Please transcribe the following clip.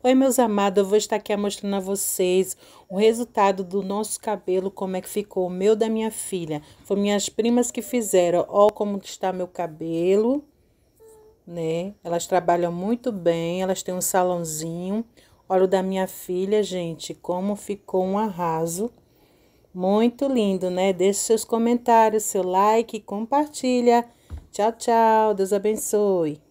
Oi, meus amados, eu vou estar aqui mostrando a vocês o resultado do nosso cabelo, como é que ficou o meu da minha filha. Foi minhas primas que fizeram, ó como está meu cabelo, né? Elas trabalham muito bem, elas têm um salãozinho. Olha o da minha filha, gente, como ficou um arraso. Muito lindo, né? Deixe seus comentários, seu like, compartilha. Tchau, tchau, Deus abençoe.